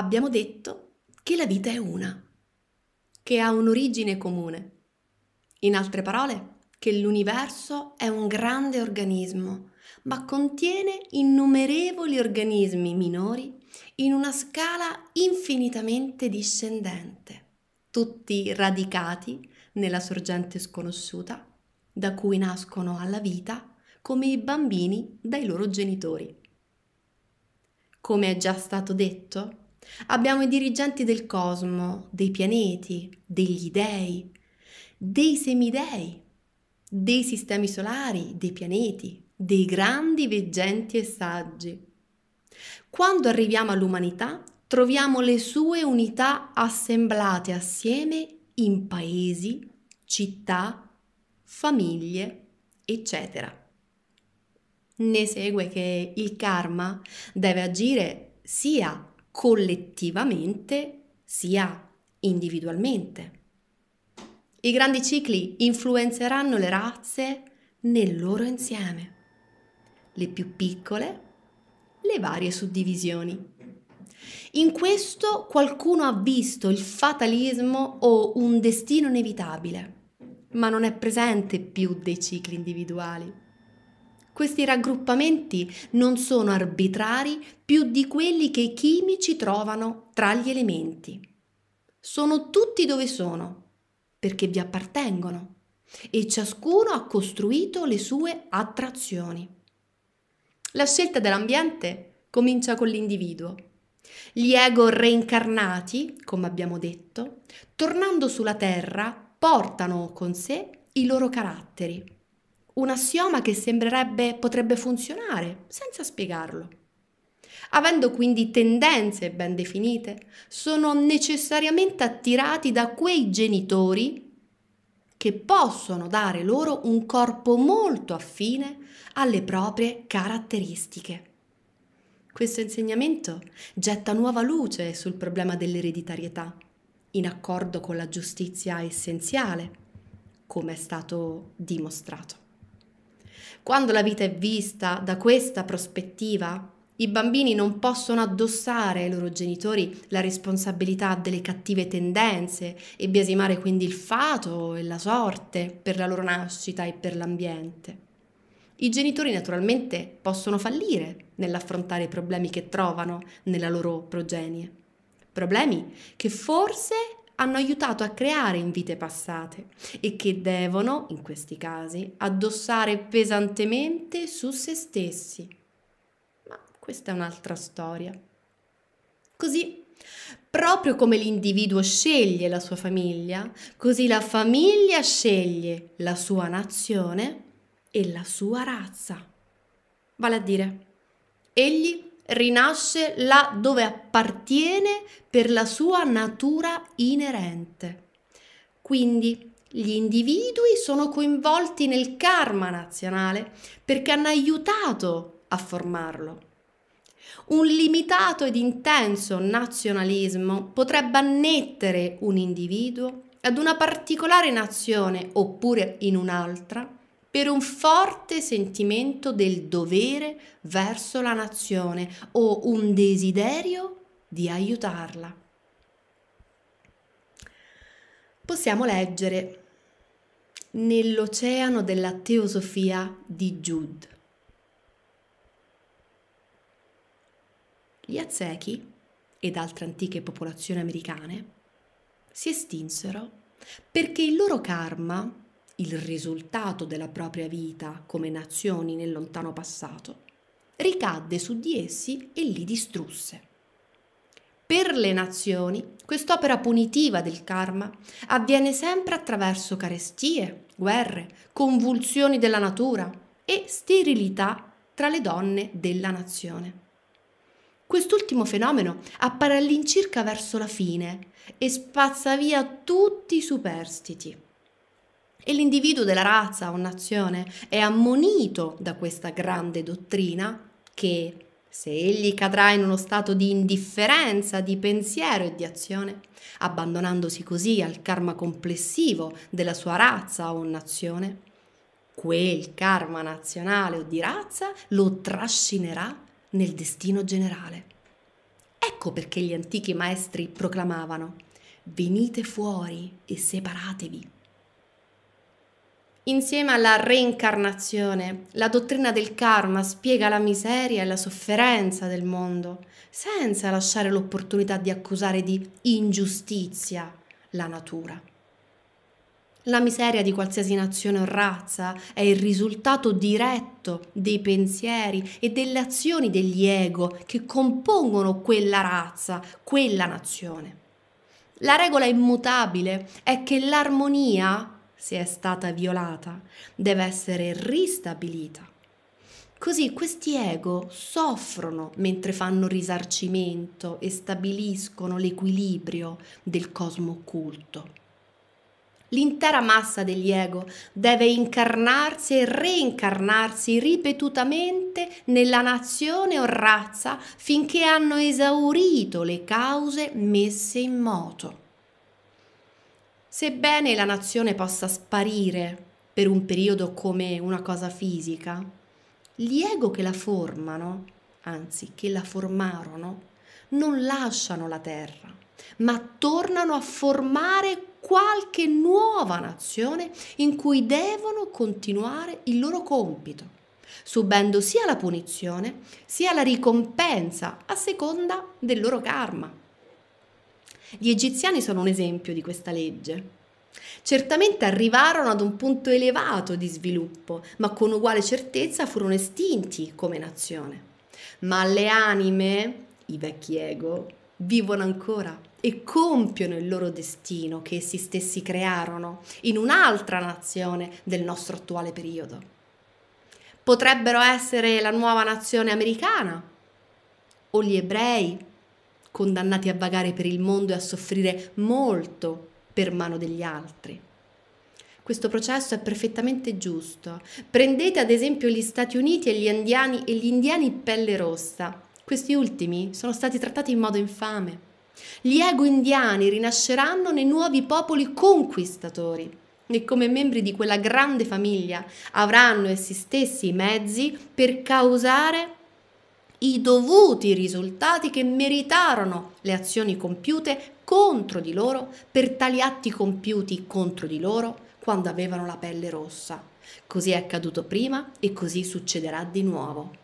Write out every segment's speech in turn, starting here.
abbiamo detto che la vita è una, che ha un'origine comune. In altre parole, che l'universo è un grande organismo, ma contiene innumerevoli organismi minori in una scala infinitamente discendente, tutti radicati nella sorgente sconosciuta, da cui nascono alla vita come i bambini dai loro genitori. Come è già stato detto, Abbiamo i dirigenti del cosmo, dei pianeti, degli dei, dei semidei, dei sistemi solari, dei pianeti, dei grandi veggenti e saggi. Quando arriviamo all'umanità, troviamo le sue unità assemblate assieme in paesi, città, famiglie, eccetera. Ne segue che il karma deve agire sia collettivamente sia individualmente. I grandi cicli influenzeranno le razze nel loro insieme, le più piccole, le varie suddivisioni. In questo qualcuno ha visto il fatalismo o un destino inevitabile, ma non è presente più dei cicli individuali. Questi raggruppamenti non sono arbitrari più di quelli che i chimici trovano tra gli elementi. Sono tutti dove sono, perché vi appartengono e ciascuno ha costruito le sue attrazioni. La scelta dell'ambiente comincia con l'individuo. Gli ego reincarnati, come abbiamo detto, tornando sulla Terra, portano con sé i loro caratteri un assioma che sembrerebbe potrebbe funzionare senza spiegarlo. Avendo quindi tendenze ben definite, sono necessariamente attirati da quei genitori che possono dare loro un corpo molto affine alle proprie caratteristiche. Questo insegnamento getta nuova luce sul problema dell'ereditarietà, in accordo con la giustizia essenziale, come è stato dimostrato. Quando la vita è vista da questa prospettiva, i bambini non possono addossare ai loro genitori la responsabilità delle cattive tendenze e biasimare quindi il fato e la sorte per la loro nascita e per l'ambiente. I genitori naturalmente possono fallire nell'affrontare i problemi che trovano nella loro progenie, problemi che forse hanno aiutato a creare in vite passate e che devono, in questi casi, addossare pesantemente su se stessi. Ma questa è un'altra storia. Così, proprio come l'individuo sceglie la sua famiglia, così la famiglia sceglie la sua nazione e la sua razza. Vale a dire, egli rinasce là dove appartiene per la sua natura inerente. Quindi gli individui sono coinvolti nel karma nazionale perché hanno aiutato a formarlo. Un limitato ed intenso nazionalismo potrebbe annettere un individuo ad una particolare nazione oppure in un'altra per un forte sentimento del dovere verso la nazione o un desiderio di aiutarla. Possiamo leggere nell'oceano della teosofia di Jude. Gli Azzechi ed altre antiche popolazioni americane si estinsero perché il loro karma il risultato della propria vita come nazioni nel lontano passato, ricadde su di essi e li distrusse. Per le nazioni, quest'opera punitiva del karma avviene sempre attraverso carestie, guerre, convulsioni della natura e sterilità tra le donne della nazione. Quest'ultimo fenomeno appare all'incirca verso la fine e spazza via tutti i superstiti e l'individuo della razza o nazione è ammonito da questa grande dottrina che, se egli cadrà in uno stato di indifferenza, di pensiero e di azione, abbandonandosi così al karma complessivo della sua razza o nazione, quel karma nazionale o di razza lo trascinerà nel destino generale. Ecco perché gli antichi maestri proclamavano, venite fuori e separatevi insieme alla reincarnazione. La dottrina del karma spiega la miseria e la sofferenza del mondo, senza lasciare l'opportunità di accusare di ingiustizia la natura. La miseria di qualsiasi nazione o razza è il risultato diretto dei pensieri e delle azioni degli ego che compongono quella razza, quella nazione. La regola immutabile è che l'armonia se è stata violata, deve essere ristabilita. Così questi ego soffrono mentre fanno risarcimento e stabiliscono l'equilibrio del cosmo occulto. L'intera massa degli ego deve incarnarsi e reincarnarsi ripetutamente nella nazione o razza finché hanno esaurito le cause messe in moto. Sebbene la nazione possa sparire per un periodo come una cosa fisica, gli ego che la formano, anzi che la formarono, non lasciano la terra, ma tornano a formare qualche nuova nazione in cui devono continuare il loro compito, subendo sia la punizione sia la ricompensa a seconda del loro karma. Gli egiziani sono un esempio di questa legge. Certamente arrivarono ad un punto elevato di sviluppo, ma con uguale certezza furono estinti come nazione. Ma le anime, i vecchi ego, vivono ancora e compiono il loro destino che essi stessi crearono in un'altra nazione del nostro attuale periodo. Potrebbero essere la nuova nazione americana o gli ebrei condannati a vagare per il mondo e a soffrire molto per mano degli altri. Questo processo è perfettamente giusto. Prendete ad esempio gli Stati Uniti e gli indiani, e gli indiani pelle rossa. Questi ultimi sono stati trattati in modo infame. Gli ego indiani rinasceranno nei nuovi popoli conquistatori e come membri di quella grande famiglia avranno essi stessi i mezzi per causare i dovuti risultati che meritarono le azioni compiute contro di loro per tali atti compiuti contro di loro quando avevano la pelle rossa. Così è accaduto prima e così succederà di nuovo.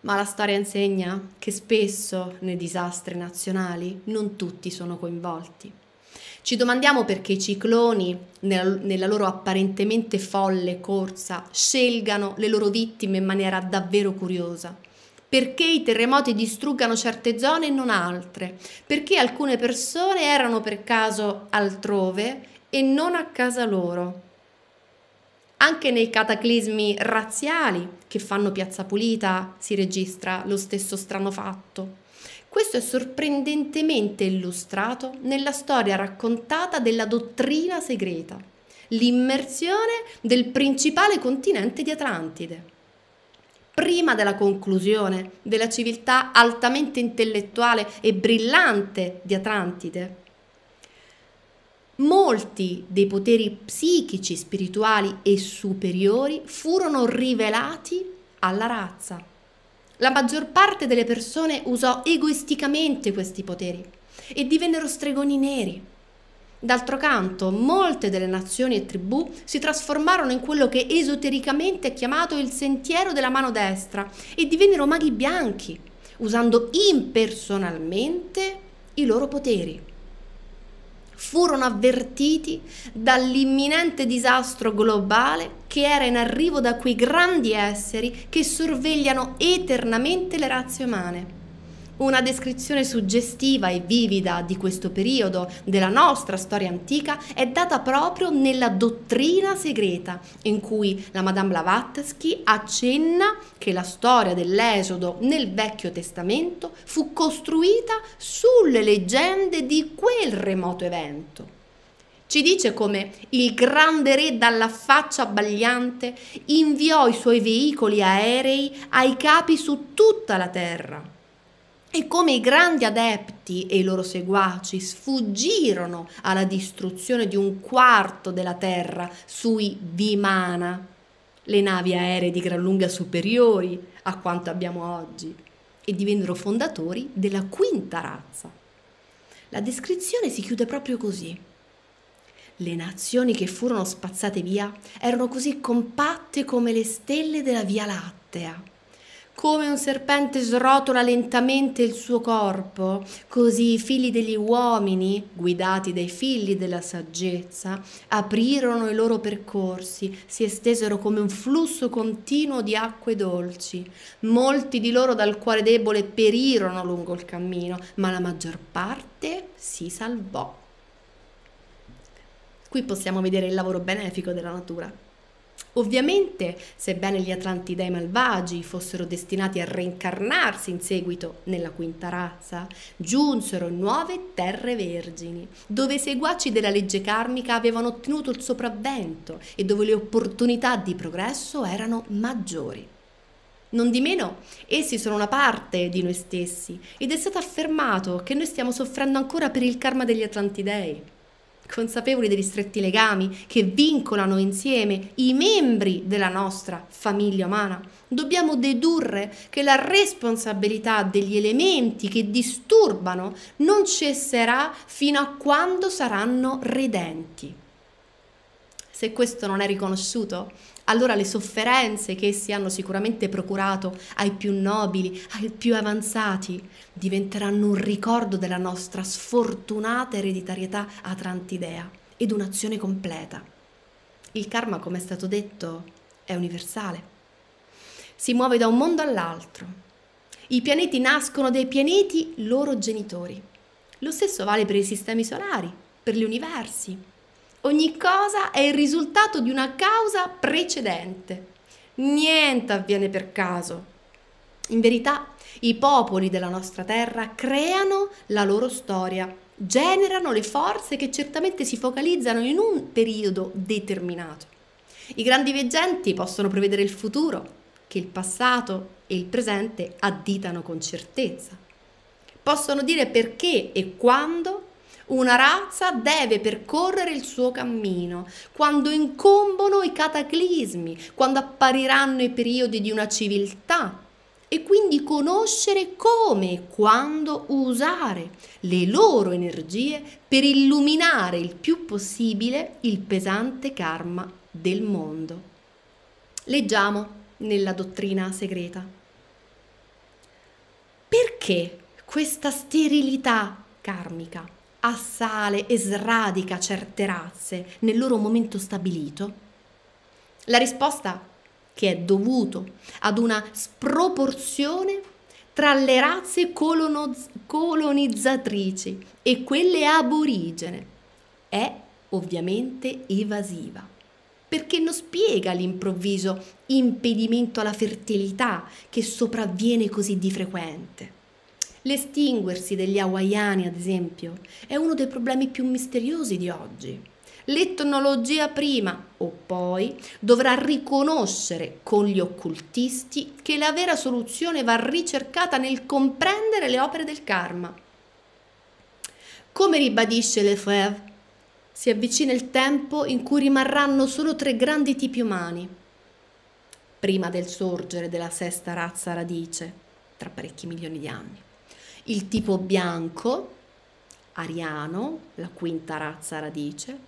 Ma la storia insegna che spesso nei disastri nazionali non tutti sono coinvolti. Ci domandiamo perché i cicloni, nella, nella loro apparentemente folle corsa, scelgano le loro vittime in maniera davvero curiosa. Perché i terremoti distruggano certe zone e non altre? Perché alcune persone erano per caso altrove e non a casa loro? Anche nei cataclismi razziali che fanno piazza pulita si registra lo stesso strano fatto. Questo è sorprendentemente illustrato nella storia raccontata della dottrina segreta, l'immersione del principale continente di Atlantide. Prima della conclusione della civiltà altamente intellettuale e brillante di Atlantide, molti dei poteri psichici, spirituali e superiori furono rivelati alla razza. La maggior parte delle persone usò egoisticamente questi poteri e divennero stregoni neri. D'altro canto, molte delle nazioni e tribù si trasformarono in quello che esotericamente è chiamato il sentiero della mano destra e divennero maghi bianchi, usando impersonalmente i loro poteri furono avvertiti dall'imminente disastro globale che era in arrivo da quei grandi esseri che sorvegliano eternamente le razze umane. Una descrizione suggestiva e vivida di questo periodo, della nostra storia antica, è data proprio nella dottrina segreta, in cui la Madame Blavatsky accenna che la storia dell'Esodo nel Vecchio Testamento fu costruita sulle leggende di quel remoto evento. Ci dice come il grande re dalla faccia abbagliante inviò i suoi veicoli aerei ai capi su tutta la terra e come i grandi adepti e i loro seguaci sfuggirono alla distruzione di un quarto della terra sui Vimana, le navi aeree di gran lunga superiori a quanto abbiamo oggi, e divennero fondatori della quinta razza. La descrizione si chiude proprio così. Le nazioni che furono spazzate via erano così compatte come le stelle della Via Lattea come un serpente srotola lentamente il suo corpo, così i figli degli uomini, guidati dai figli della saggezza, aprirono i loro percorsi, si estesero come un flusso continuo di acque dolci. Molti di loro dal cuore debole perirono lungo il cammino, ma la maggior parte si salvò. Qui possiamo vedere il lavoro benefico della natura. Ovviamente, sebbene gli Atlanti dei malvagi fossero destinati a reincarnarsi in seguito nella quinta razza, giunsero nuove terre vergini, dove i seguaci della legge karmica avevano ottenuto il sopravvento e dove le opportunità di progresso erano maggiori. Non di meno, essi sono una parte di noi stessi ed è stato affermato che noi stiamo soffrendo ancora per il karma degli Atlantidei consapevoli degli stretti legami che vincolano insieme i membri della nostra famiglia umana, dobbiamo dedurre che la responsabilità degli elementi che disturbano non cesserà fino a quando saranno redenti. Se questo non è riconosciuto, allora le sofferenze che essi hanno sicuramente procurato ai più nobili, ai più avanzati, diventeranno un ricordo della nostra sfortunata ereditarietà atrantidea ed un'azione completa. Il karma, come è stato detto, è universale. Si muove da un mondo all'altro. I pianeti nascono dai pianeti loro genitori. Lo stesso vale per i sistemi solari, per gli universi, Ogni cosa è il risultato di una causa precedente. Niente avviene per caso. In verità, i popoli della nostra terra creano la loro storia, generano le forze che certamente si focalizzano in un periodo determinato. I grandi veggenti possono prevedere il futuro, che il passato e il presente additano con certezza. Possono dire perché e quando una razza deve percorrere il suo cammino, quando incombono i cataclismi, quando appariranno i periodi di una civiltà e quindi conoscere come e quando usare le loro energie per illuminare il più possibile il pesante karma del mondo. Leggiamo nella dottrina segreta. Perché questa sterilità karmica? assale e sradica certe razze nel loro momento stabilito? La risposta che è dovuto ad una sproporzione tra le razze colonizzatrici e quelle aborigene è ovviamente evasiva, perché non spiega l'improvviso impedimento alla fertilità che sopravviene così di frequente. L'estinguersi degli hawaiani, ad esempio, è uno dei problemi più misteriosi di oggi. L'etnologia prima o poi dovrà riconoscere con gli occultisti che la vera soluzione va ricercata nel comprendere le opere del karma. Come ribadisce Lefebvre, si avvicina il tempo in cui rimarranno solo tre grandi tipi umani, prima del sorgere della sesta razza radice, tra parecchi milioni di anni il tipo bianco, ariano, la quinta razza radice,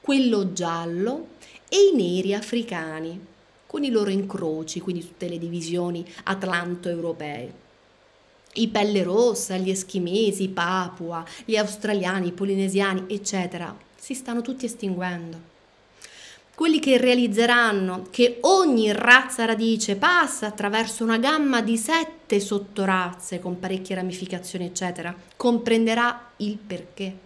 quello giallo e i neri africani, con i loro incroci, quindi tutte le divisioni atlanto-europee. I pelle rossa, gli eschimesi, i papua, gli australiani, i polinesiani, eccetera, si stanno tutti estinguendo quelli che realizzeranno che ogni razza radice passa attraverso una gamma di sette sottorazze con parecchie ramificazioni, eccetera, comprenderà il perché.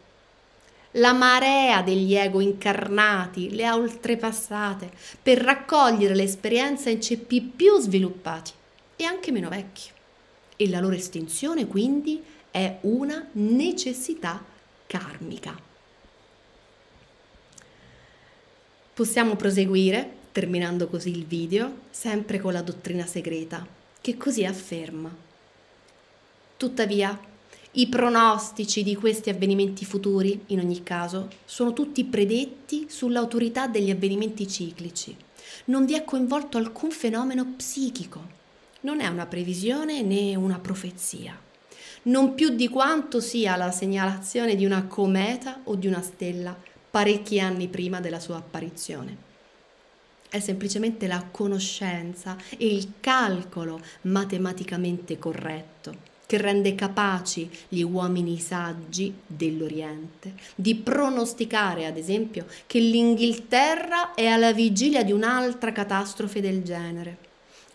La marea degli ego incarnati le ha oltrepassate per raccogliere l'esperienza in ceppi più sviluppati e anche meno vecchi. E la loro estinzione quindi è una necessità karmica. Possiamo proseguire, terminando così il video, sempre con la dottrina segreta, che così afferma. Tuttavia, i pronostici di questi avvenimenti futuri, in ogni caso, sono tutti predetti sull'autorità degli avvenimenti ciclici. Non vi è coinvolto alcun fenomeno psichico. Non è una previsione né una profezia. Non più di quanto sia la segnalazione di una cometa o di una stella parecchi anni prima della sua apparizione. È semplicemente la conoscenza e il calcolo matematicamente corretto che rende capaci gli uomini saggi dell'Oriente di pronosticare, ad esempio, che l'Inghilterra è alla vigilia di un'altra catastrofe del genere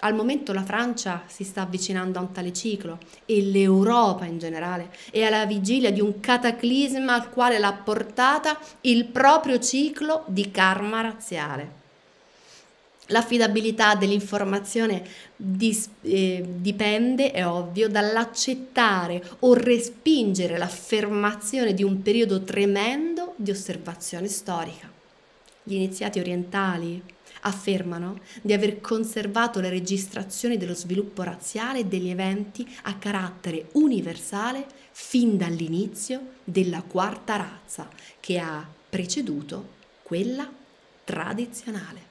al momento la Francia si sta avvicinando a un tale ciclo e l'Europa in generale è alla vigilia di un cataclisma al quale l'ha portata il proprio ciclo di karma razziale. L'affidabilità dell'informazione dis- eh, dipende, è ovvio, dall'accettare o respingere l'affermazione di un periodo tremendo di osservazione storica. Gli iniziati orientali affermano di aver conservato le registrazioni dello sviluppo razziale e degli eventi a carattere universale fin dall'inizio della quarta razza che ha preceduto quella tradizionale.